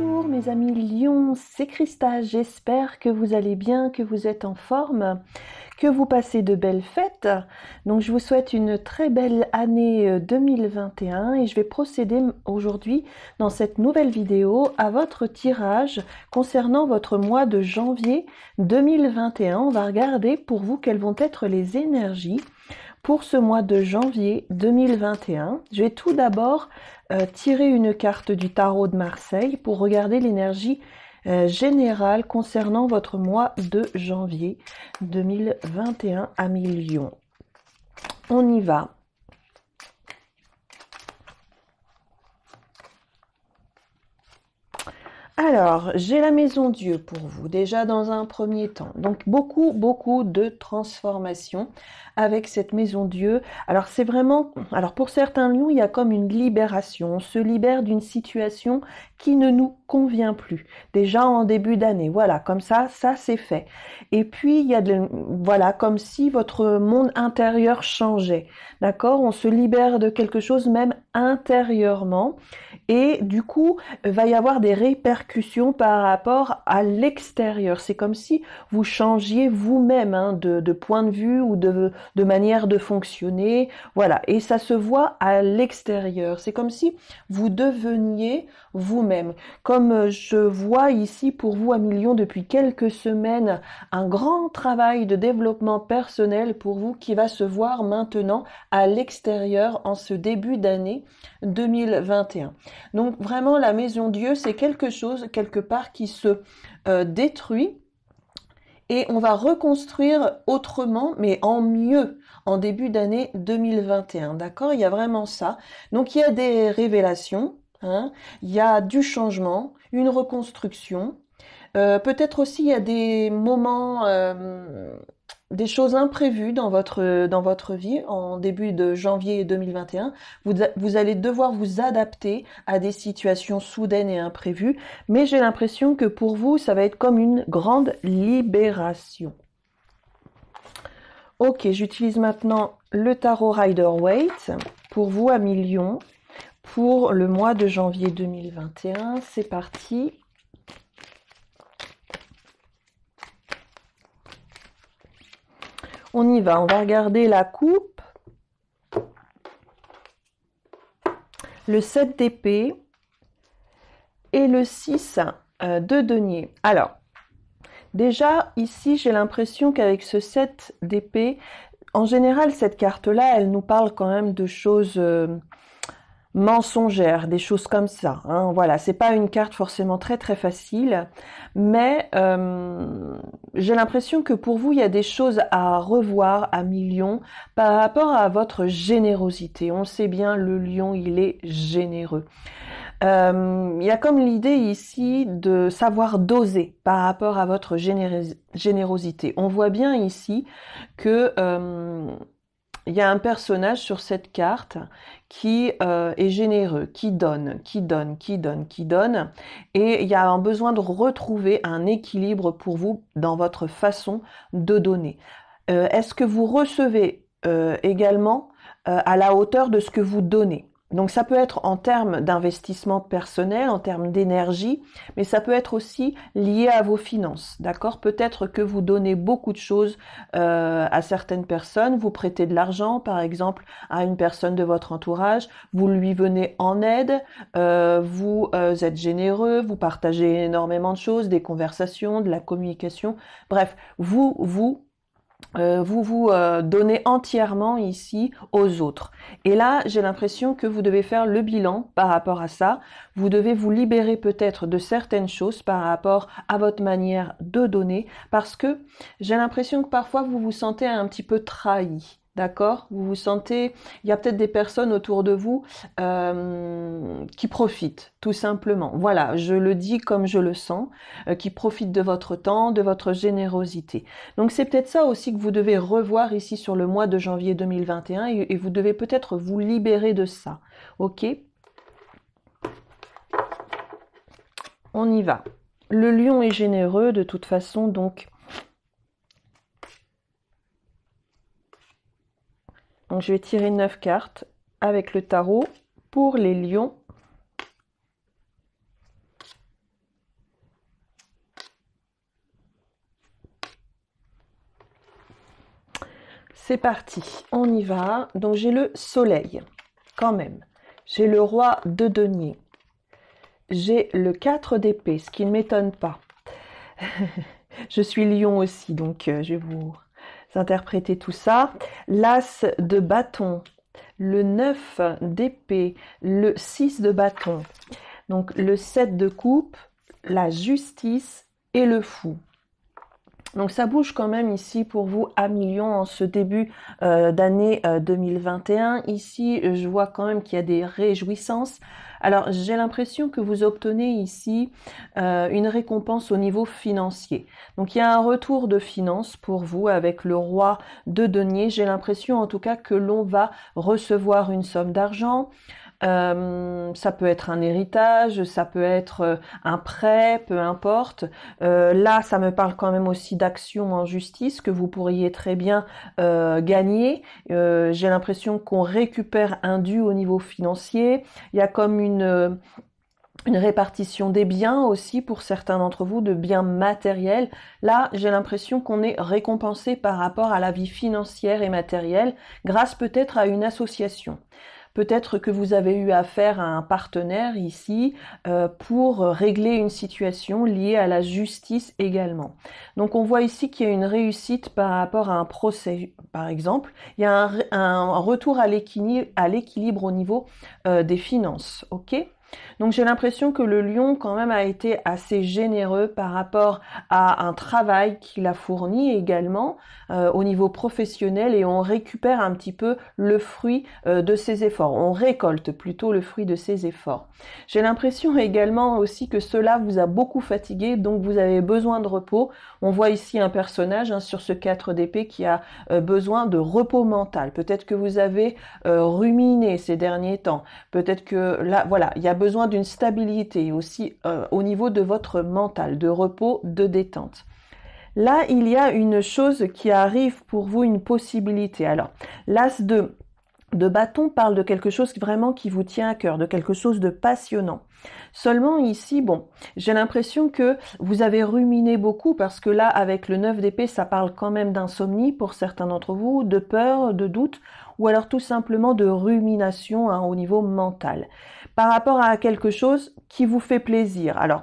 Bonjour mes amis Lyon, c'est Christa, j'espère que vous allez bien, que vous êtes en forme, que vous passez de belles fêtes. Donc je vous souhaite une très belle année 2021 euh, et je vais procéder aujourd'hui dans cette nouvelle vidéo à votre tirage concernant votre mois de janvier 2021. On va regarder pour vous quelles vont être les énergies pour ce mois de janvier 2021. Je vais tout d'abord euh, tirer une carte du tarot de Marseille pour regarder l'énergie euh, générale concernant votre mois de janvier 2021 à millions. On y va. Alors, j'ai la maison Dieu pour vous, déjà dans un premier temps. Donc, beaucoup, beaucoup de transformations avec cette maison Dieu. Alors, c'est vraiment, alors pour certains lions, il y a comme une libération. On se libère d'une situation qui ne nous convient plus. Déjà en début d'année, voilà, comme ça, ça c'est fait. Et puis il y a de, voilà, comme si votre monde intérieur changeait, d'accord On se libère de quelque chose même intérieurement, et du coup euh, va y avoir des répercussions par rapport à l'extérieur. C'est comme si vous changiez vous-même hein, de, point de vue ou de manière de fonctionner, voilà. Et ça se voit à l'extérieur. C'est comme si vous deveniez vous-même. Comme euh, je vois ici pour vous à Million depuis quelques semaines, un grand travail de développement personnel pour vous qui va se voir maintenant à l'extérieur en ce début d'année 2021. Donc vraiment la maison Dieu, c'est quelque chose quelque part qui se euh, détruit et on va reconstruire autrement, mais en mieux, en début d'année 2021. D'accord Il y a vraiment ça. Donc il y a des révélations, Hein. il y a du changement, une reconstruction. Euh, peut-être aussi il y a des moments, euh, des choses imprévues dans votre, dans votre vie en début de janvier 2021. Vous, vous allez devoir vous adapter à des situations soudaines et imprévues, mais j'ai l'impression que pour vous, ça va être comme une grande libération. Ok, j'utilise maintenant le tarot Rider Waite pour vous à millions pour le mois de janvier 2021. C'est parti. On y va, on va regarder la coupe. Le 7 d'épée et le 6 euh, de denier. Alors, déjà ici, j'ai l'impression qu'avec ce 7 d'épée, en général, cette carte-là, elle nous parle quand même de choses... Euh, Mensongères, des choses comme ça. Hein, voilà, c'est pas une carte forcément très très facile, mais euh, j'ai l'impression que pour vous il y a des choses à revoir à millions par rapport à votre générosité. On sait bien le lion, il est généreux. Euh, il y a comme l'idée ici de savoir doser par rapport à votre générosité. On voit bien ici que euh, il y a un personnage sur cette carte qui euh, est généreux, qui donne, qui donne, qui donne, qui donne. Et il y a un besoin de retrouver un équilibre pour vous dans votre façon de donner. Euh, est-ce que vous recevez euh, également à la hauteur de ce que vous donnez donc ça peut être en termes d'investissement personnel, en termes d'énergie, mais ça peut être aussi lié à vos finances, d'accord Peut-être que vous donnez beaucoup de choses euh, à certaines personnes, vous prêtez de l'argent, par exemple, à une personne de votre entourage, vous lui venez en aide, euh, vous euh, êtes généreux, vous partagez énormément de choses, des conversations, de la communication, bref, vous vous euh, vous vous euh, donnez entièrement ici aux autres. Et là, j'ai l'impression que vous devez faire le bilan par rapport à ça. Vous devez vous libérer peut-être de certaines choses par rapport à votre manière de donner, parce que j'ai l'impression que parfois vous vous sentez un petit peu trahi. D'accord Vous vous sentez, il y a peut-être des personnes autour de vous euh, qui profitent, tout simplement. Voilà, je le dis comme je le sens, euh, qui profitent de votre temps, de votre générosité. Donc c'est peut-être ça aussi que vous devez revoir ici sur le mois de janvier 2021 et, et vous devez peut-être vous libérer de ça. Ok On y va. Le lion est généreux de toute façon, donc Donc je vais tirer 9 cartes avec le tarot pour les lions. C'est parti, on y va. Donc j'ai le soleil, quand même. J'ai le roi de denier. J'ai le 4 d'épée, ce qui ne m'étonne pas. je suis lion aussi, donc euh, je vais vous interpréter tout ça. L'as de bâton, le 9 d'épée, le 6 de bâton, donc le 7 de coupe, la justice et le fou. Donc ça bouge quand même ici pour vous à millions en ce début euh, d'année 2021. Euh, ici, je vois quand même qu'il y a des réjouissances. Alors j'ai l'impression que vous obtenez ici euh, une récompense au niveau financier. Donc il y a un retour de finances pour vous avec le roi de deniers, J'ai l'impression en tout cas que l'on va recevoir une somme d'argent. Euh, ça peut être un héritage, ça peut être euh, un prêt, peu importe. Euh, là, ça me parle quand même aussi d'action en justice que vous pourriez très bien gagner. J'ai l'impression qu'on récupère un dû au niveau financier. Il y a comme une répartition des biens aussi pour certains d'entre vous, de biens matériels. Là, j'ai l'impression qu'on est récompensé par rapport à la vie financière et matérielle grâce peut-être à une association. Peut-être que vous avez eu affaire à un partenaire ici euh, pour régler une situation liée à la justice également. Donc on voit ici qu'il y a une réussite par rapport à un procès, par exemple. Il y a un, retour à l'équilibre au niveau euh, des finances. ok donc j'ai l'impression que le lion quand même a été assez généreux par rapport à un travail qu'il a fourni également euh, au niveau professionnel et on récupère un petit peu le fruit euh, de ses efforts. On récolte plutôt le fruit de ses efforts. J'ai l'impression également aussi que cela vous a beaucoup fatigué donc vous avez besoin de repos. On voit ici un personnage hein, sur ce 4 d'épée qui a euh, besoin de repos mental. Peut-être que vous avez ruminé ces derniers temps. Peut-être que là voilà, il y a besoin d'une stabilité aussi euh, au niveau de votre mental, de repos, de détente. Là, il y a une chose qui arrive pour vous, une possibilité. Alors, l'as de, de bâton parle de quelque chose vraiment qui vous tient à cœur, de quelque chose de passionnant. Seulement ici, bon, j'ai l'impression que vous avez ruminé beaucoup parce que là, avec le 9 d'épée, ça parle quand même d'insomnie pour certains d'entre vous, de peur, de doute, ou alors tout simplement de rumination hein, au niveau mental par rapport à quelque chose qui vous fait plaisir. Alors,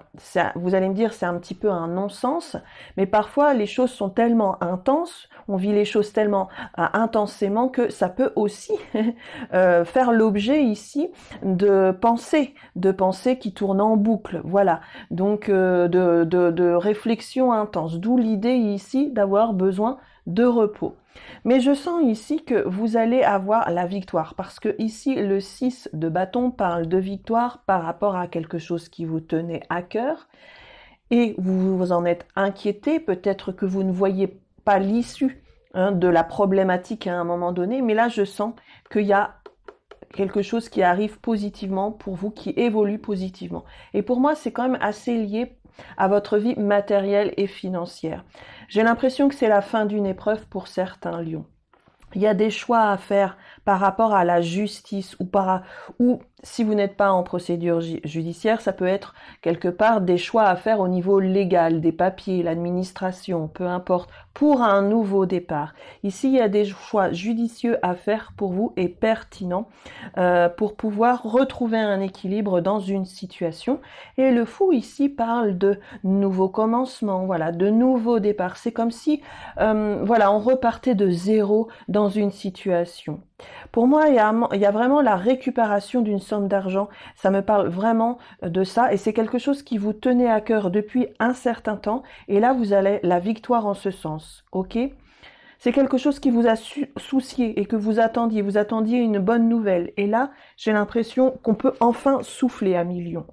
vous allez me dire, c'est un petit peu un non-sens, mais parfois les choses sont tellement intenses, on vit les choses tellement euh, intensément que ça peut aussi euh, faire l'objet ici de pensées, de pensées qui tournent en boucle, voilà. Donc, euh, de, de réflexion intense, d'où l'idée ici d'avoir besoin de repos. Mais je sens ici que vous allez avoir la victoire parce que ici le 6 de bâton parle de victoire par rapport à quelque chose qui vous tenait à cœur et vous vous en êtes inquiété, peut-être que vous ne voyez pas l'issue hein, de la problématique à un moment donné, mais là je sens qu'il y a quelque chose qui arrive positivement pour vous, qui évolue positivement. Et pour moi, c'est quand même assez lié à votre vie matérielle et financière. J'ai l'impression que c'est la fin d'une épreuve pour certains lions. Il y a des choix à faire par rapport à la justice ou, par, ou si vous n'êtes pas en procédure judiciaire, ça peut être quelque part des choix à faire au niveau légal, des papiers, l'administration, peu importe, pour un nouveau départ. Ici, il y a des choix judicieux à faire pour vous et pertinents euh, pour pouvoir retrouver un équilibre dans une situation. Et le fou ici parle de nouveaux commencements, voilà, de nouveaux départs. C'est comme si, euh, voilà, on repartait de zéro dans une situation. Pour moi, il y il y a vraiment la récupération d'une somme d'argent. Ça me parle vraiment euh, de ça et c'est quelque chose qui vous tenait à cœur depuis un certain temps et là vous allez la victoire en ce sens. OK c'est quelque chose qui vous a soucié et que vous attendiez. Vous attendiez une bonne nouvelle. Et là, j'ai l'impression qu'on peut enfin souffler à millions.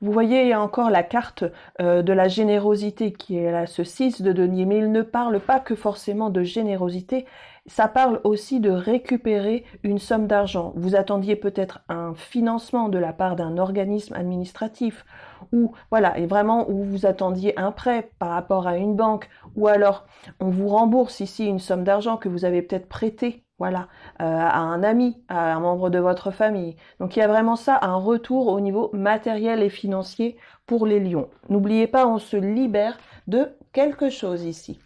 Vous voyez, il y a encore la carte euh, de la générosité qui est là, ce 6 de denier, mais il ne parle pas que forcément de générosité, ça parle aussi de récupérer une somme d'argent. Vous attendiez peut-être un financement de la part d'un organisme administratif ou voilà, et vraiment où vous attendiez un prêt par rapport à une banque ou alors on vous rembourse ici une somme d'argent que vous avez peut-être prêté voilà, euh, à un ami, à un membre de votre famille. Donc il y a vraiment ça, un retour au niveau matériel et financier pour les lions. N'oubliez pas, on se libère de quelque chose ici.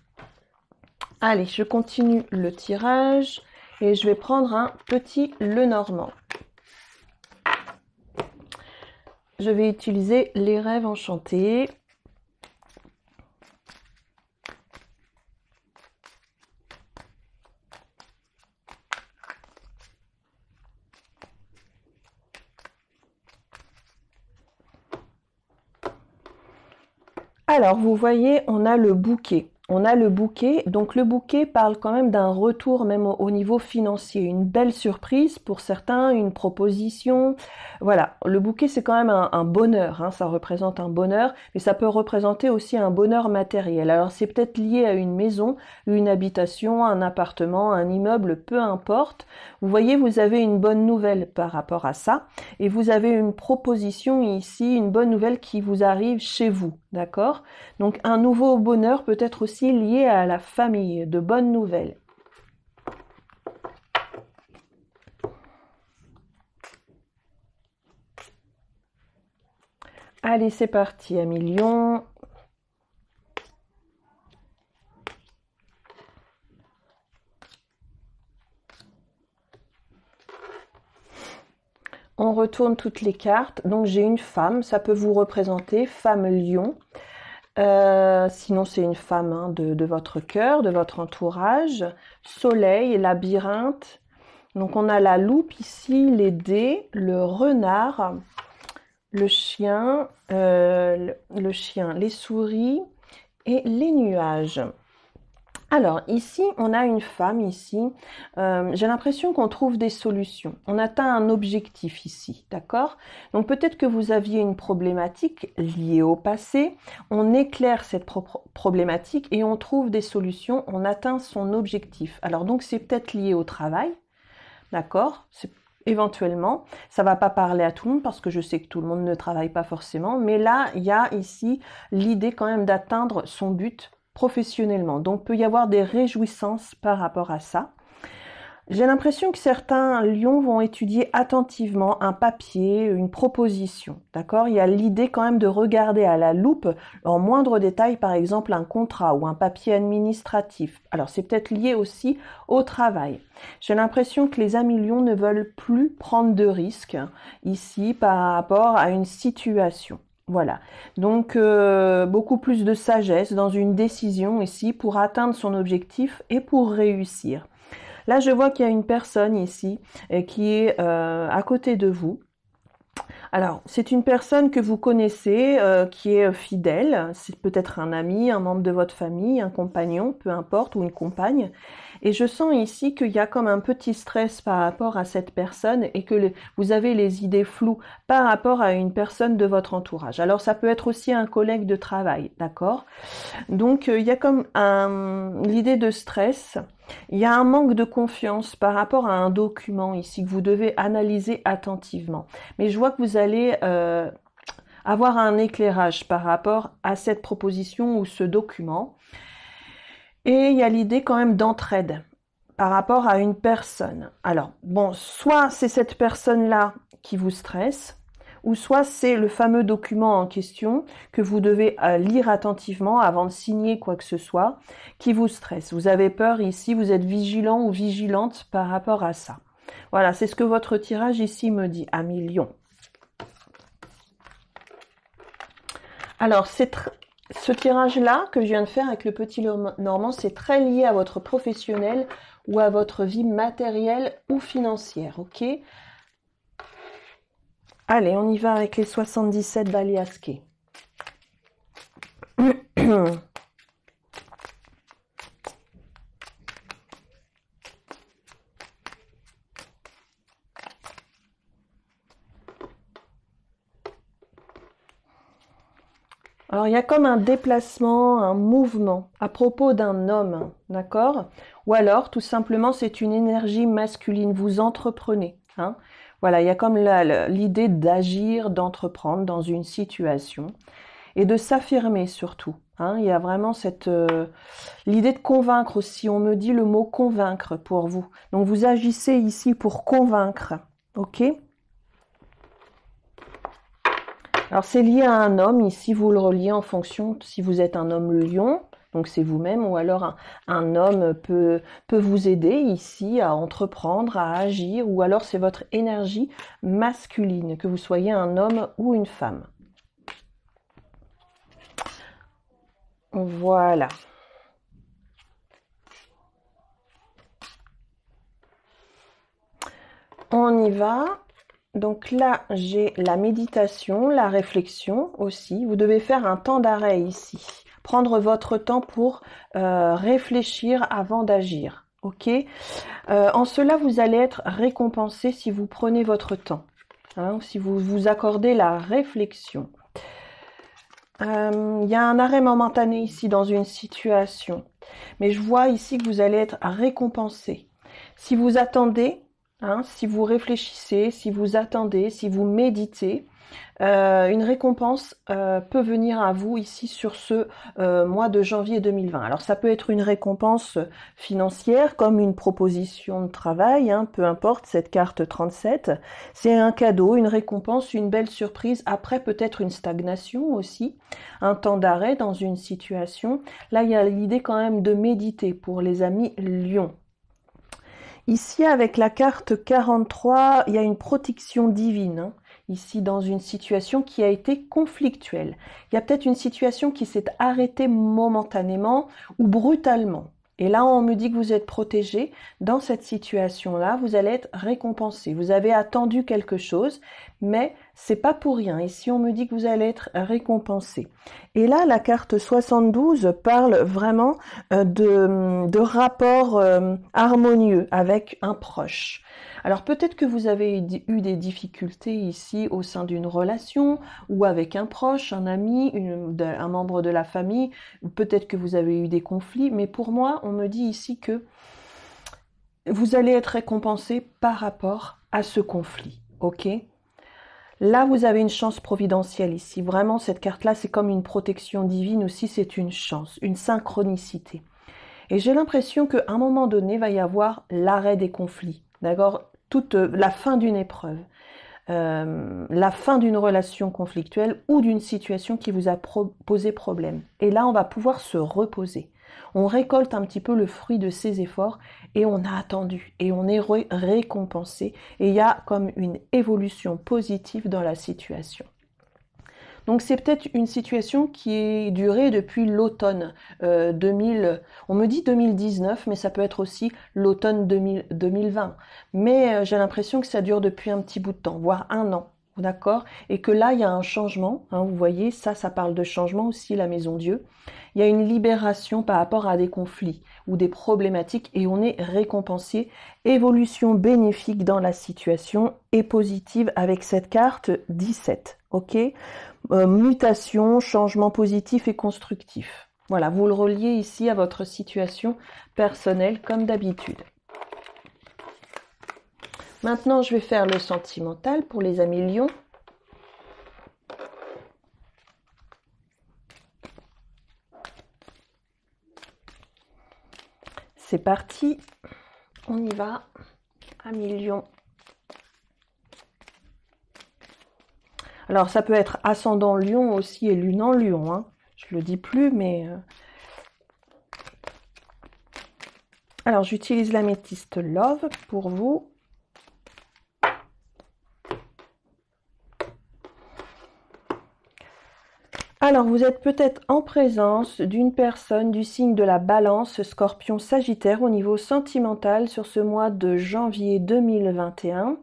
Allez, je continue le tirage et je vais prendre un petit Lenormand. Je vais utiliser les rêves enchantés. Alors, vous voyez, on a le bouquet on a le bouquet. Donc le bouquet parle quand même d'un retour même au niveau financier, une belle surprise pour certains, une proposition. Voilà, le bouquet c'est quand même un, bonheur, hein. ça représente un bonheur, mais ça peut représenter aussi un bonheur matériel. Alors c'est peut-être lié à une maison, une habitation, un appartement, un immeuble, peu importe. Vous voyez, vous avez une bonne nouvelle par rapport à ça, et vous avez une proposition ici, une bonne nouvelle qui vous arrive chez vous. D'accord Donc un nouveau bonheur peut être aussi lié à la famille, de bonnes nouvelles. Allez, c'est parti, à million. On retourne toutes les cartes. Donc j'ai une femme, ça peut vous représenter, femme lion. Euh, sinon, c'est une femme hein, de, votre cœur, de votre entourage. Soleil, labyrinthe. Donc on a la loupe ici, les dés, le renard, le chien, euh, le chien, les souris et les nuages. Alors ici, on a une femme ici. Euh, j'ai l'impression qu'on trouve des solutions. On atteint un objectif ici, d'accord Donc peut-être que vous aviez une problématique liée au passé. On éclaire cette problématique et on trouve des solutions. On atteint son objectif. Alors donc c'est peut-être lié au travail, d'accord éventuellement. Ça va pas parler à tout le monde parce que je sais que tout le monde ne travaille pas forcément, mais là, il y a ici l'idée quand même d'atteindre son but professionnellement. Donc, peut y avoir des réjouissances par rapport à ça. J'ai l'impression que certains lions vont étudier attentivement un papier, une proposition. D'accord Il y a l'idée quand même de regarder à la loupe, en moindre détail, par exemple, un contrat ou un papier administratif. Alors, c'est peut-être lié aussi au travail. J'ai l'impression que les amis lions ne veulent plus prendre de risques ici par rapport à une situation. Voilà. Donc, euh, beaucoup plus de sagesse dans une décision ici pour atteindre son objectif et pour réussir. Là, je vois qu'il y a une personne ici euh, qui est euh, à côté de vous alors, c'est une personne que vous connaissez, euh, qui est euh, fidèle, c'est peut-être un ami, un membre de votre famille, un compagnon, peu importe, ou une compagne. Et je sens ici qu'il y a comme un petit stress par rapport à cette personne et que vous avez les idées floues par rapport à une personne de votre entourage. Alors, ça peut être aussi un collègue de travail, d'accord Donc, euh, il y a comme l'idée de stress il y a un manque de confiance par rapport à un document ici que vous devez analyser attentivement. Mais je vois que vous allez euh, avoir un éclairage par rapport à cette proposition ou ce document. Et il y a l'idée quand même d'entraide par rapport à une personne. Alors, bon, soit c'est cette personne-là qui vous stresse, ou soit c'est le fameux document en question que vous devez euh, lire attentivement avant de signer quoi que ce soit qui vous stresse. Vous avez peur ici, vous êtes vigilant ou vigilante par rapport à ça. Voilà, c'est ce que votre tirage ici me dit, à million. Alors, ce tirage-là que je viens de faire avec le petit normand, c'est très lié à votre professionnel ou à votre vie matérielle ou financière, ok Allez, on y va avec les 77 d'Aliaske. Alors il y a comme un déplacement, un mouvement à propos d'un homme, d'accord Ou alors tout simplement c'est une énergie masculine, vous entreprenez. Hein voilà, il y a comme l'idée d'agir, d'entreprendre dans une situation et de s'affirmer surtout. Hein. Il y a vraiment cette euh, l'idée de convaincre aussi. On me dit le mot convaincre pour vous. Donc vous agissez ici pour convaincre, ok Alors c'est lié à un homme. Ici vous le reliez en fonction si vous êtes un homme lion donc c'est vous-même, ou alors un, homme peut, peut vous aider ici à entreprendre, à agir, ou alors c'est votre énergie masculine, que vous soyez un homme ou une femme. Voilà. On y va. Donc là, j'ai la méditation, la réflexion aussi. Vous devez faire un temps d'arrêt ici prendre votre temps pour euh, réfléchir avant d'agir. Ok euh, En cela, vous allez être récompensé si vous prenez votre temps, hein, si vous vous accordez la réflexion. Euh, il y a un arrêt momentané ici dans une situation, mais je vois ici que vous allez être récompensé. Si vous attendez, hein, si vous réfléchissez, si vous attendez, si vous méditez, euh, une récompense euh, peut venir à vous ici sur ce euh, mois de janvier 2020. Alors ça peut être une récompense financière comme une proposition de travail, hein, peu importe, cette carte 37. C'est un cadeau, une récompense, une belle surprise, après peut-être une stagnation aussi, un temps d'arrêt dans une situation. Là, il y a l'idée quand même de méditer pour les amis Lyon. Ici, avec la carte 43, il y a une protection divine. Hein ici dans une situation qui a été conflictuelle. Il y a peut-être une situation qui s'est arrêtée momentanément ou brutalement. Et là, on me dit que vous êtes protégé. Dans cette situation-là, vous allez être récompensé. Vous avez attendu quelque chose mais c'est pas pour rien. Ici, on me dit que vous allez être récompensé. Et là, la carte 72 parle vraiment euh, de, de rapport euh, harmonieux avec un proche. Alors peut-être que vous avez eu des difficultés ici au sein d'une relation ou avec un proche, un ami, un membre de la famille. Peut-être que vous avez eu des conflits, mais pour moi, on me dit ici que vous allez être récompensé par rapport à ce conflit. OK Là, vous avez une chance providentielle ici. Vraiment, cette carte-là, c'est comme une protection divine aussi, c'est une chance, une synchronicité. Et j'ai l'impression qu'à un moment donné, va y avoir l'arrêt des conflits, d'accord Toute euh, la fin d'une épreuve, euh, la fin d'une relation conflictuelle ou d'une situation qui vous a posé problème. Et là, on va pouvoir se reposer. On récolte un petit peu le fruit de ses efforts et on a attendu et on est récompensé et il y a comme une évolution positive dans la situation. Donc c'est peut-être une situation qui est durée depuis l'automne 2000. Euh, on me dit 2019, mais ça peut être aussi l'automne 2020. Mais euh, j'ai l'impression que ça dure depuis un petit bout de temps, voire un an. D'accord Et que là, il y a un changement. Hein, vous voyez, ça, ça parle de changement aussi, la maison Dieu il y a une libération par rapport à des conflits ou des problématiques et on est récompensé. Évolution bénéfique dans la situation et positive avec cette carte 17. Ok euh, Mutation, changement positif et constructif. Voilà, vous le reliez ici à votre situation personnelle comme d'habitude. Maintenant, je vais faire le sentimental pour les amis lions. C'est parti, on y va, à million. Alors ça peut être ascendant lion aussi et lune en lion, hein. je le dis plus, mais... Euh. Alors j'utilise la métiste Love pour vous. Alors, vous êtes peut-être en présence d'une personne du signe de la balance scorpion sagittaire au niveau sentimental sur ce mois de janvier 2021.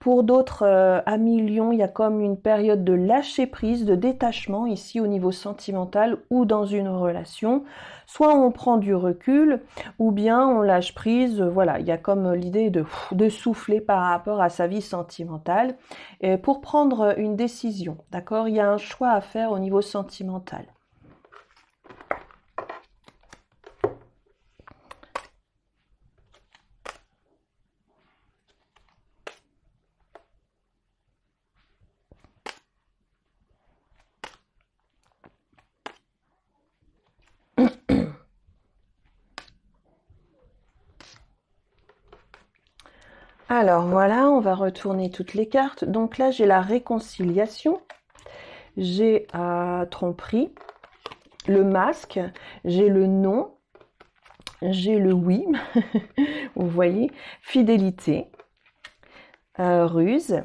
Pour d'autres, à euh, millions, il y a comme une période de lâcher prise, de détachement ici au niveau sentimental ou dans une relation. Soit on prend du recul ou bien on lâche prise. Euh, voilà, il y a comme l'idée de, de, souffler par rapport à sa vie sentimentale pour prendre une décision. D'accord Il y a un choix à faire au niveau sentimental. Alors voilà, on va retourner toutes les cartes. Donc là, j'ai la réconciliation, j'ai tromperie, le masque, j'ai le non, j'ai le oui, vous voyez, fidélité, euh, ruse,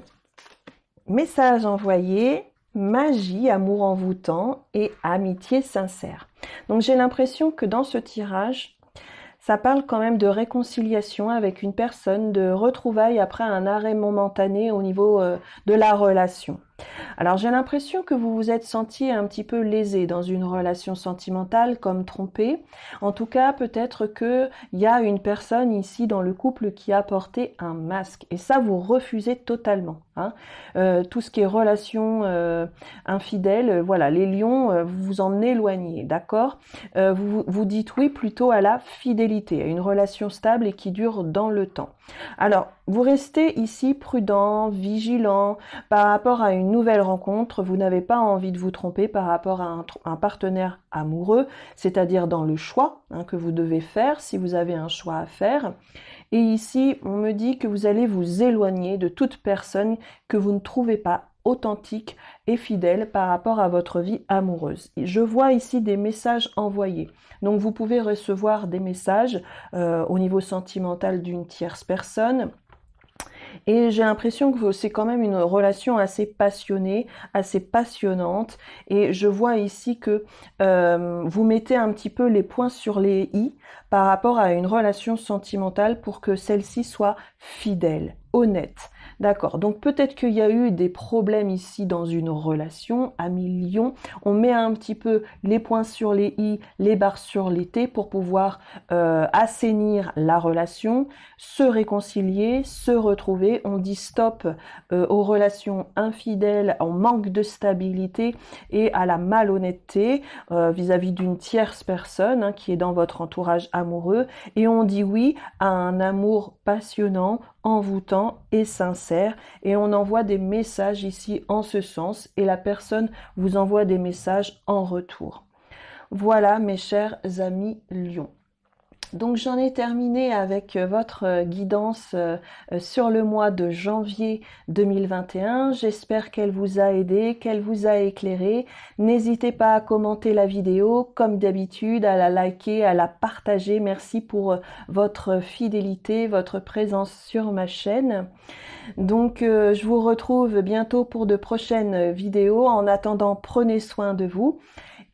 message envoyé, magie, amour envoûtant et amitié sincère. Donc j'ai l'impression que dans ce tirage, ça parle quand même de réconciliation avec une personne, de retrouvailles après un arrêt momentané au niveau euh, de la relation. Alors j'ai l'impression que vous vous êtes senti un petit peu lésé dans une relation sentimentale, comme trompé. En tout cas, peut-être qu'il y a une personne ici dans le couple qui a porté un masque. Et ça, vous refusez totalement. Hein. Euh, tout ce qui est relation euh, infidèle, euh, voilà, les lions, vous vous en éloignez, d'accord vous, vous dites oui plutôt à la fidélité, à une relation stable et qui dure dans le temps. Alors, vous restez ici prudent, vigilant par rapport à une nouvelle rencontre. Vous n'avez pas envie de vous tromper par rapport à un, partenaire amoureux, c'est-à-dire dans le choix hein, que vous devez faire si vous avez un choix à faire. Et ici, on me dit que vous allez vous éloigner de toute personne que vous ne trouvez pas authentique et fidèle par rapport à votre vie amoureuse. Je vois ici des messages envoyés. Donc vous pouvez recevoir des messages euh, au niveau sentimental d'une tierce personne, et j'ai l'impression que c'est quand même une relation assez passionnée, assez passionnante. Et je vois ici que euh, vous mettez un petit peu les points sur les i par rapport à une relation sentimentale pour que celle-ci soit fidèle, honnête. D'accord, donc peut-être qu'il y a eu des problèmes ici dans une relation à millions. On met un petit peu les points sur les i, les barres sur les t pour pouvoir euh, assainir la relation, se réconcilier, se retrouver. On dit stop euh, aux relations infidèles, au manque de stabilité et à la malhonnêteté euh, vis-à-vis d'une tierce personne hein, qui est dans votre entourage amoureux. Et on dit oui à un amour passionnant, envoûtant et sincère et on envoie des messages ici en ce sens et la personne vous envoie des messages en retour. Voilà mes chers amis Lyon. Donc j'en ai terminé avec euh, votre euh, guidance euh, sur le mois de janvier 2021. J'espère qu'elle vous a aidé, qu'elle vous a éclairé. N'hésitez pas à commenter la vidéo comme d'habitude, à la liker, à la partager. Merci pour votre fidélité, votre présence sur ma chaîne. Donc je vous retrouve bientôt pour de prochaines vidéos. En attendant, prenez soin de vous.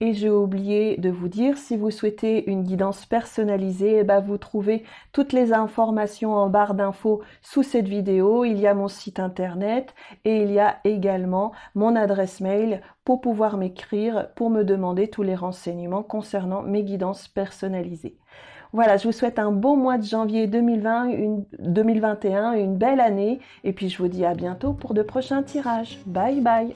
Et j'ai oublié de vous dire, si vous souhaitez une guidance personnalisée, eh ben, vous trouvez toutes les informations en barre d'infos sous cette vidéo. Il y a mon site internet et il y a également mon adresse mail pour pouvoir m'écrire, pour me demander tous les renseignements concernant mes guidances personnalisées. Voilà, je vous souhaite un bon mois de janvier 2020, 2021, une belle année. Et puis je vous dis à bientôt pour de prochains tirages. Bye bye